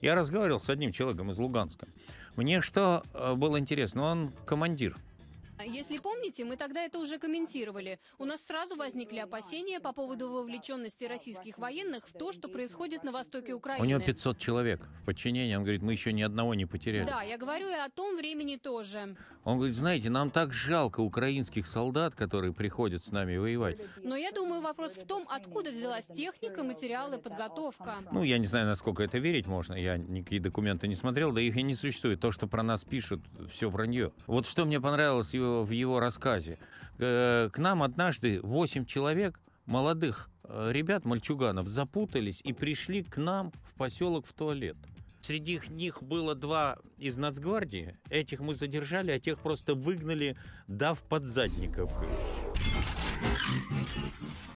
Я разговаривал с одним человеком из Луганска. Мне что э, было интересно, он командир если помните, мы тогда это уже комментировали. У нас сразу возникли опасения по поводу вовлеченности российских военных в то, что происходит на востоке Украины. У него 500 человек в подчинении. Он говорит, мы еще ни одного не потеряли. Да, я говорю и о том времени тоже. Он говорит, знаете, нам так жалко украинских солдат, которые приходят с нами воевать. Но я думаю, вопрос в том, откуда взялась техника, материалы, подготовка. Ну, я не знаю, насколько это верить можно. Я никакие документы не смотрел, да их и не существует. То, что про нас пишут, все вранье. Вот что мне понравилось его в его рассказе. Э, к нам однажды 8 человек молодых э, ребят, мальчуганов, запутались и пришли к нам в поселок в туалет. Среди них было два из Нацгвардии. Этих мы задержали, а тех просто выгнали, дав подзадников. задников.